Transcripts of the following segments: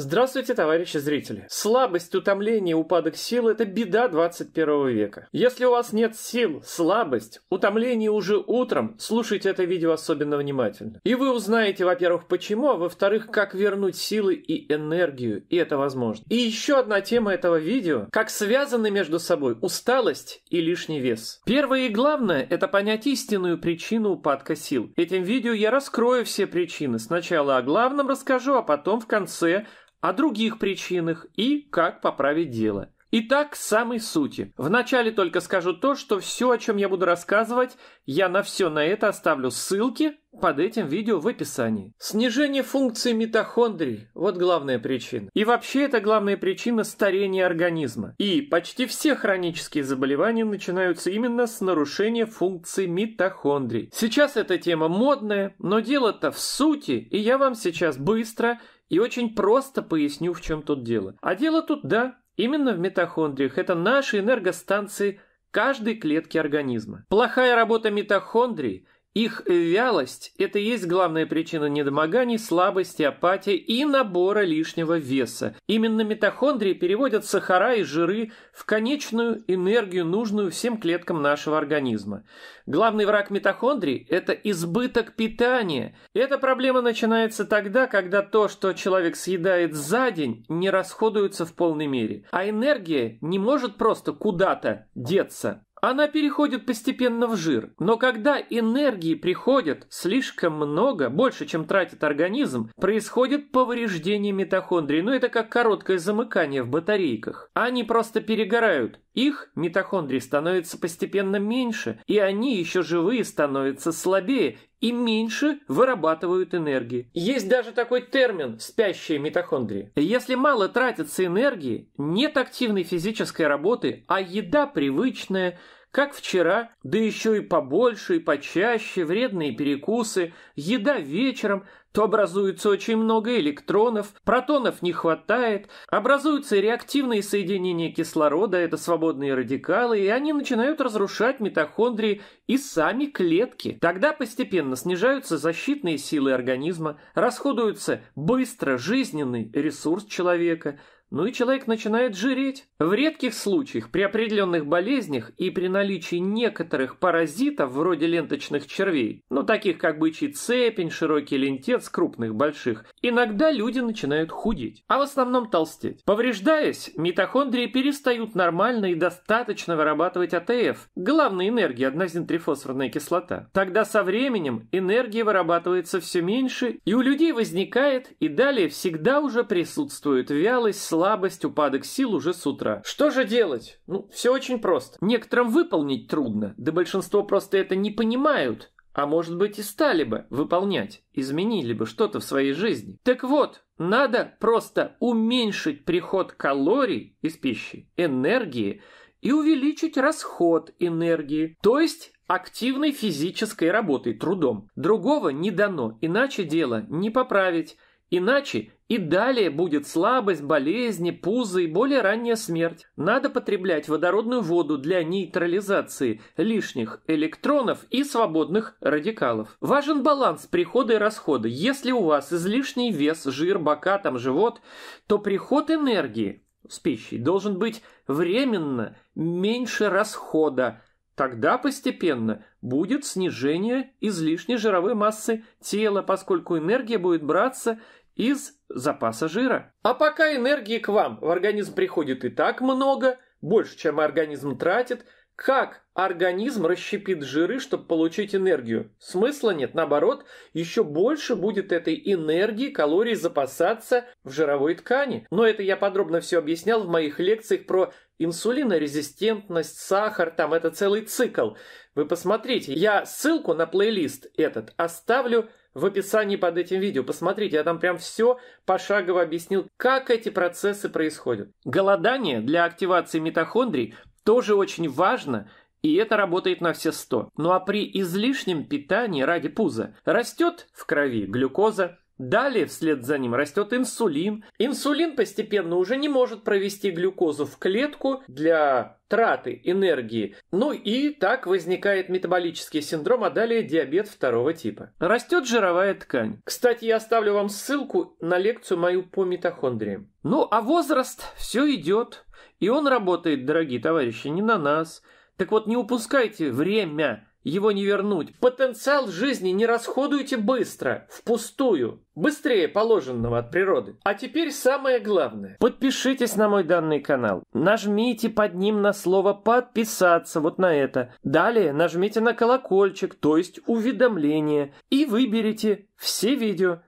Здравствуйте, товарищи зрители! Слабость, утомление, упадок сил – это беда 21 века. Если у вас нет сил, слабость, утомление уже утром, слушайте это видео особенно внимательно. И вы узнаете, во-первых, почему, а во-вторых, как вернуть силы и энергию, и это возможно. И еще одна тема этого видео – как связаны между собой усталость и лишний вес. Первое и главное – это понять истинную причину упадка сил. Этим видео я раскрою все причины. Сначала о главном расскажу, а потом в конце – о других причинах и как поправить дело. Итак, к самой сути. Вначале только скажу то, что все, о чем я буду рассказывать, я на все на это оставлю ссылки под этим видео в описании. Снижение функции митохондрий – вот главная причина. И вообще это главная причина старения организма. И почти все хронические заболевания начинаются именно с нарушения функции митохондрий. Сейчас эта тема модная, но дело-то в сути, и я вам сейчас быстро – и очень просто поясню, в чем тут дело. А дело тут, да, именно в митохондриях. Это наши энергостанции каждой клетки организма. Плохая работа митохондрий – их вялость – это и есть главная причина недомоганий, слабости, апатии и набора лишнего веса. Именно митохондрии переводят сахара и жиры в конечную энергию, нужную всем клеткам нашего организма. Главный враг митохондрий – это избыток питания. Эта проблема начинается тогда, когда то, что человек съедает за день, не расходуется в полной мере, а энергия не может просто куда-то деться. Она переходит постепенно в жир, но когда энергии приходит слишком много, больше, чем тратит организм, происходит повреждение митохондрий. Ну, это как короткое замыкание в батарейках. Они просто перегорают. Их митохондрий становится постепенно меньше, и они еще живые становятся слабее и меньше вырабатывают энергии. Есть даже такой термин «спящие митохондрии». Если мало тратится энергии, нет активной физической работы, а еда привычная – как вчера, да еще и побольше и почаще, вредные перекусы, еда вечером, то образуется очень много электронов, протонов не хватает, образуются реактивные соединения кислорода, это свободные радикалы, и они начинают разрушать митохондрии и сами клетки. Тогда постепенно снижаются защитные силы организма, расходуется быстро жизненный ресурс человека – ну и человек начинает жиреть. В редких случаях при определенных болезнях и при наличии некоторых паразитов вроде ленточных червей, ну таких как бычий цепень, широкий лентец, крупных, больших, иногда люди начинают худеть, а в основном толстеть. Повреждаясь, митохондрии перестают нормально и достаточно вырабатывать АТФ, главной энергии однозин-трифосфорная кислота. Тогда со временем энергии вырабатывается все меньше, и у людей возникает, и далее всегда уже присутствует вялость, слабость, упадок сил уже с утра. Что же делать? Ну, все очень просто. Некоторым выполнить трудно, да большинство просто это не понимают. А может быть и стали бы выполнять, изменили бы что-то в своей жизни. Так вот, надо просто уменьшить приход калорий из пищи, энергии и увеличить расход энергии, то есть активной физической работой, трудом. Другого не дано, иначе дело не поправить. Иначе и далее будет слабость, болезни, пузы и более ранняя смерть. Надо потреблять водородную воду для нейтрализации лишних электронов и свободных радикалов. Важен баланс прихода и расхода. Если у вас излишний вес, жир, бока, там живот, то приход энергии с пищей должен быть временно меньше расхода, Тогда постепенно будет снижение излишней жировой массы тела, поскольку энергия будет браться из запаса жира. А пока энергии к вам в организм приходит и так много, больше, чем организм тратит, как организм расщепит жиры, чтобы получить энергию? Смысла нет, наоборот, еще больше будет этой энергии, калорий запасаться в жировой ткани. Но это я подробно все объяснял в моих лекциях про инсулинорезистентность, сахар, там это целый цикл. Вы посмотрите, я ссылку на плейлист этот оставлю в описании под этим видео. Посмотрите, я там прям все пошагово объяснил, как эти процессы происходят. Голодание для активации митохондрий тоже очень важно, и это работает на все 100. Ну а при излишнем питании ради пуза растет в крови глюкоза, Далее вслед за ним растет инсулин. Инсулин постепенно уже не может провести глюкозу в клетку для траты энергии. Ну и так возникает метаболический синдром, а далее диабет второго типа. Растет жировая ткань. Кстати, я оставлю вам ссылку на лекцию мою по митохондриям. Ну а возраст все идет. И он работает, дорогие товарищи, не на нас. Так вот, не упускайте время его не вернуть. Потенциал жизни не расходуйте быстро, впустую, быстрее положенного от природы. А теперь самое главное. Подпишитесь на мой данный канал. Нажмите под ним на слово «подписаться», вот на это. Далее нажмите на колокольчик, то есть уведомление, и выберите «все видео».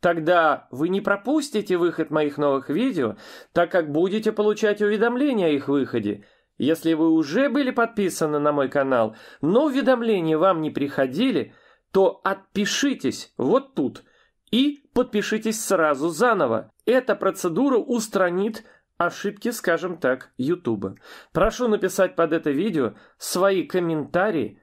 Тогда вы не пропустите выход моих новых видео, так как будете получать уведомления о их выходе – если вы уже были подписаны на мой канал, но уведомления вам не приходили, то отпишитесь вот тут и подпишитесь сразу заново. Эта процедура устранит ошибки, скажем так, Ютуба. Прошу написать под это видео свои комментарии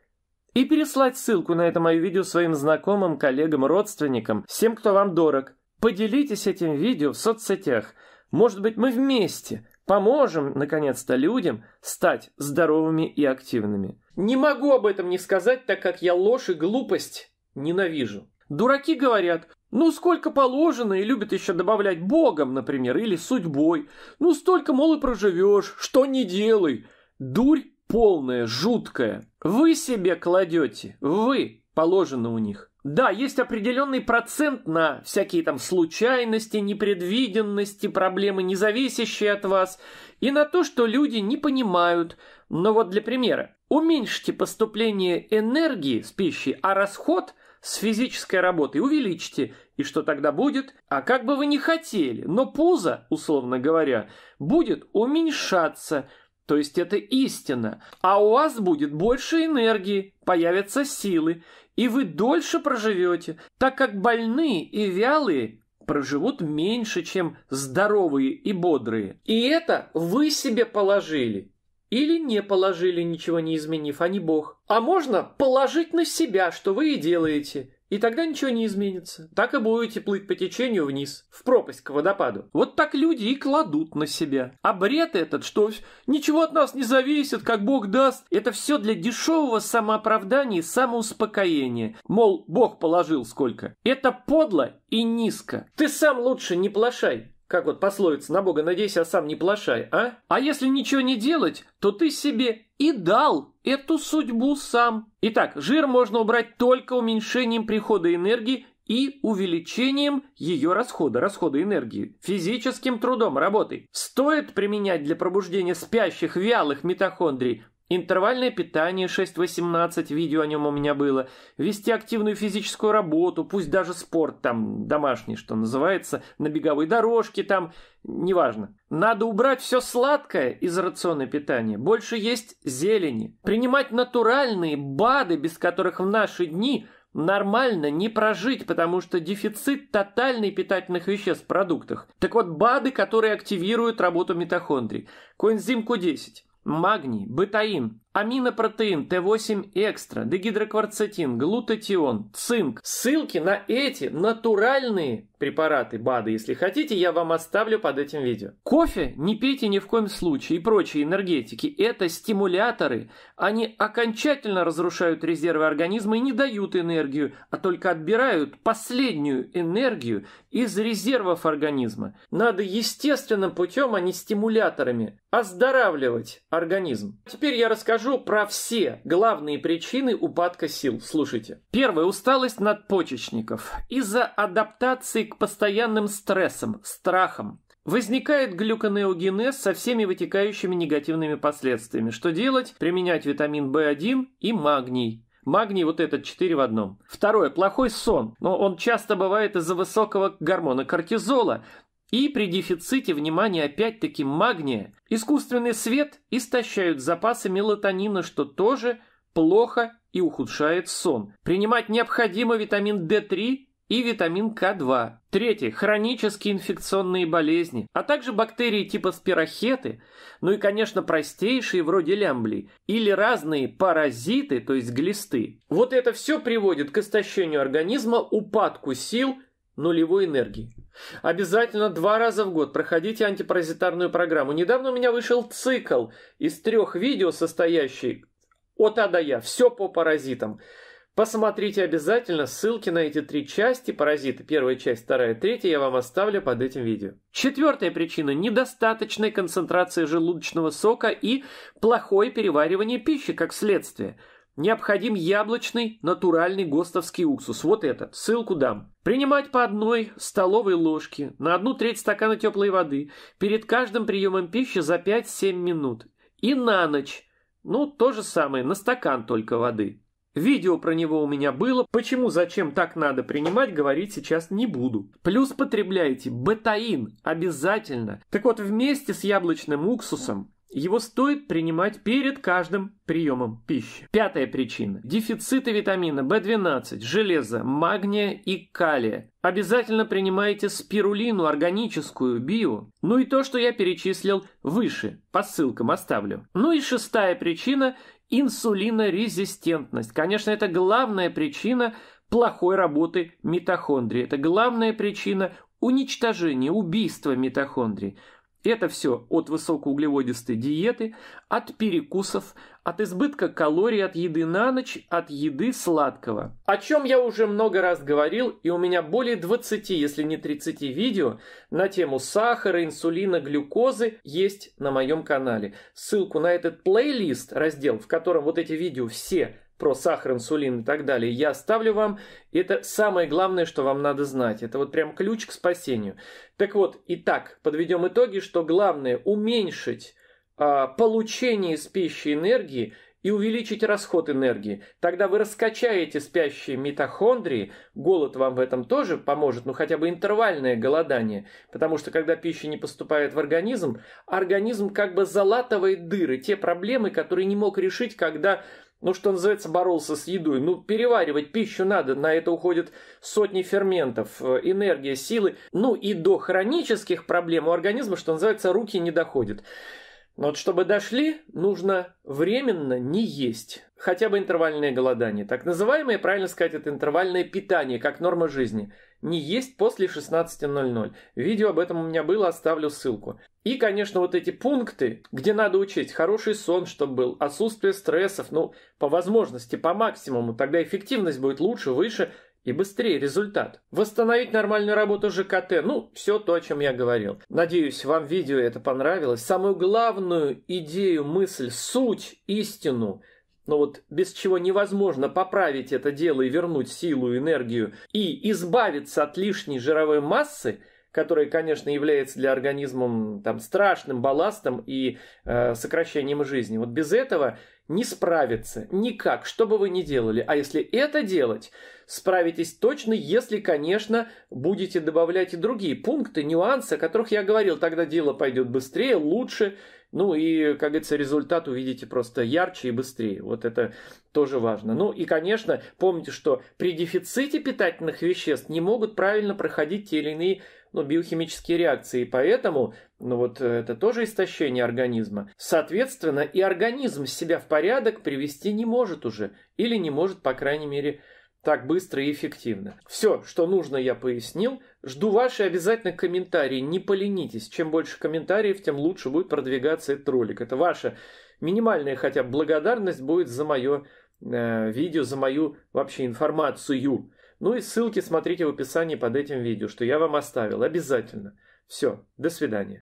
и переслать ссылку на это мое видео своим знакомым, коллегам, родственникам, всем, кто вам дорог. Поделитесь этим видео в соцсетях. Может быть, мы вместе – Поможем, наконец-то, людям стать здоровыми и активными. Не могу об этом не сказать, так как я ложь и глупость ненавижу. Дураки говорят, ну сколько положено, и любят еще добавлять богом, например, или судьбой. Ну столько, мол, и проживешь, что не делай. Дурь полная, жуткая. Вы себе кладете, вы положено у них. Да, есть определенный процент на всякие там случайности, непредвиденности, проблемы, не зависящие от вас, и на то, что люди не понимают. Но вот для примера. Уменьшите поступление энергии с пищей, а расход с физической работой увеличьте. И что тогда будет? А как бы вы ни хотели, но пузо, условно говоря, будет уменьшаться – то есть это истина. А у вас будет больше энергии, появятся силы, и вы дольше проживете, так как больные и вялые проживут меньше, чем здоровые и бодрые. И это вы себе положили. Или не положили, ничего не изменив, а не Бог. А можно положить на себя, что вы и делаете. И тогда ничего не изменится. Так и будете плыть по течению вниз, в пропасть к водопаду. Вот так люди и кладут на себя. А бред этот, что ничего от нас не зависит, как Бог даст, это все для дешевого самооправдания и самоуспокоения. Мол, Бог положил сколько. Это подло и низко. Ты сам лучше не плашай. Как вот пословица «на Бога надейся, а сам не плашай», а? А если ничего не делать, то ты себе и дал эту судьбу сам. Итак, жир можно убрать только уменьшением прихода энергии и увеличением ее расхода, расхода энергии, физическим трудом работы. Стоит применять для пробуждения спящих вялых митохондрий Интервальное питание 6-18, видео о нем у меня было. Вести активную физическую работу, пусть даже спорт там домашний, что называется, на беговой дорожке там, неважно. Надо убрать все сладкое из рациона питания, больше есть зелени. Принимать натуральные БАДы, без которых в наши дни нормально не прожить, потому что дефицит тотальный питательных веществ в продуктах. Так вот, БАДы, которые активируют работу митохондрий. Коэнзим Q10 магний, бытаин, аминопротеин Т8 экстра, дегидрокварцетин, глутатион, цинк. Ссылки на эти натуральные препараты БАДы, если хотите, я вам оставлю под этим видео. Кофе не пейте ни в коем случае и прочие энергетики. Это стимуляторы. Они окончательно разрушают резервы организма и не дают энергию, а только отбирают последнюю энергию из резервов организма. Надо естественным путем, а не стимуляторами, оздоравливать организм. Теперь я расскажу расскажу про все главные причины упадка сил. Слушайте. Первая – усталость надпочечников. Из-за адаптации к постоянным стрессам, страхам, Возникает глюконеогенез со всеми вытекающими негативными последствиями. Что делать? Применять витамин В1 и магний. Магний вот этот 4 в одном. Второе. Плохой сон. Но он часто бывает из-за высокого гормона кортизола. И при дефиците внимания опять-таки магния искусственный свет истощают запасы мелатонина, что тоже плохо и ухудшает сон. Принимать необходимо витамин D3 и витамин К2. Третье. Хронические инфекционные болезни, а также бактерии типа спирохеты, ну и, конечно, простейшие вроде лямблий, или разные паразиты, то есть глисты. Вот это все приводит к истощению организма, упадку сил – нулевой энергии. Обязательно два раза в год проходите антипаразитарную программу. Недавно у меня вышел цикл из трех видео, состоящий от А до Я. Все по паразитам. Посмотрите обязательно ссылки на эти три части «Паразиты». Первая часть, вторая, третья я вам оставлю под этим видео. Четвертая причина – недостаточной концентрации желудочного сока и плохое переваривание пищи как следствие – Необходим яблочный натуральный гостовский уксус. Вот этот. Ссылку дам. Принимать по одной столовой ложке на одну треть стакана теплой воды перед каждым приемом пищи за 5-7 минут. И на ночь. Ну, то же самое, на стакан только воды. Видео про него у меня было. Почему, зачем так надо принимать, говорить сейчас не буду. Плюс потребляйте бетаин обязательно. Так вот, вместе с яблочным уксусом его стоит принимать перед каждым приемом пищи. Пятая причина. Дефициты витамина В12, железа, магния и калия. Обязательно принимайте спирулину органическую, био. Ну и то, что я перечислил выше, по ссылкам оставлю. Ну и шестая причина – инсулинорезистентность. Конечно, это главная причина плохой работы митохондрии. Это главная причина уничтожения, убийства митохондрии. Это все от высокоуглеводистой диеты, от перекусов, от избытка калорий от еды на ночь, от еды сладкого. О чем я уже много раз говорил, и у меня более 20, если не 30 видео на тему сахара, инсулина, глюкозы есть на моем канале. Ссылку на этот плейлист, раздел, в котором вот эти видео все про сахар, инсулин и так далее, я оставлю вам. Это самое главное, что вам надо знать. Это вот прям ключ к спасению. Так вот, итак, подведем итоги, что главное уменьшить а, получение из пищи энергии и увеличить расход энергии. Тогда вы раскачаете спящие митохондрии, голод вам в этом тоже поможет, ну хотя бы интервальное голодание, потому что когда пища не поступает в организм, организм как бы залатывает дыры, те проблемы, которые не мог решить, когда ну, что называется, боролся с едой. Ну, переваривать пищу надо, на это уходят сотни ферментов, э, энергия, силы. Ну, и до хронических проблем у организма, что называется, руки не доходят. Но вот чтобы дошли, нужно временно не есть. Хотя бы интервальное голодание. Так называемое, правильно сказать, это интервальное питание, как норма жизни – не есть после 16.00. Видео об этом у меня было, оставлю ссылку. И, конечно, вот эти пункты, где надо учесть хороший сон, чтобы был, отсутствие стрессов, ну, по возможности, по максимуму, тогда эффективность будет лучше, выше и быстрее результат. Восстановить нормальную работу ЖКТ, ну, все то, о чем я говорил. Надеюсь, вам видео это понравилось. Самую главную идею, мысль, суть, истину – но вот без чего невозможно поправить это дело и вернуть силу, и энергию, и избавиться от лишней жировой массы, которая, конечно, является для организма там, страшным балластом и э, сокращением жизни. Вот без этого не справиться никак, что бы вы ни делали. А если это делать, справитесь точно, если, конечно, будете добавлять и другие пункты, нюансы, о которых я говорил. Тогда дело пойдет быстрее, лучше, ну и, как говорится, результат увидите просто ярче и быстрее. Вот это тоже важно. Ну и, конечно, помните, что при дефиците питательных веществ не могут правильно проходить те или иные ну, биохимические реакции, и поэтому ну, вот э, это тоже истощение организма. Соответственно, и организм себя в порядок привести не может уже, или не может, по крайней мере, так быстро и эффективно. Все, что нужно, я пояснил. Жду ваши обязательно комментарии. Не поленитесь. Чем больше комментариев, тем лучше будет продвигаться этот ролик. Это ваша минимальная хотя бы благодарность будет за мое э, видео, за мою вообще информацию. Ну и ссылки смотрите в описании под этим видео, что я вам оставил. Обязательно. Все, до свидания.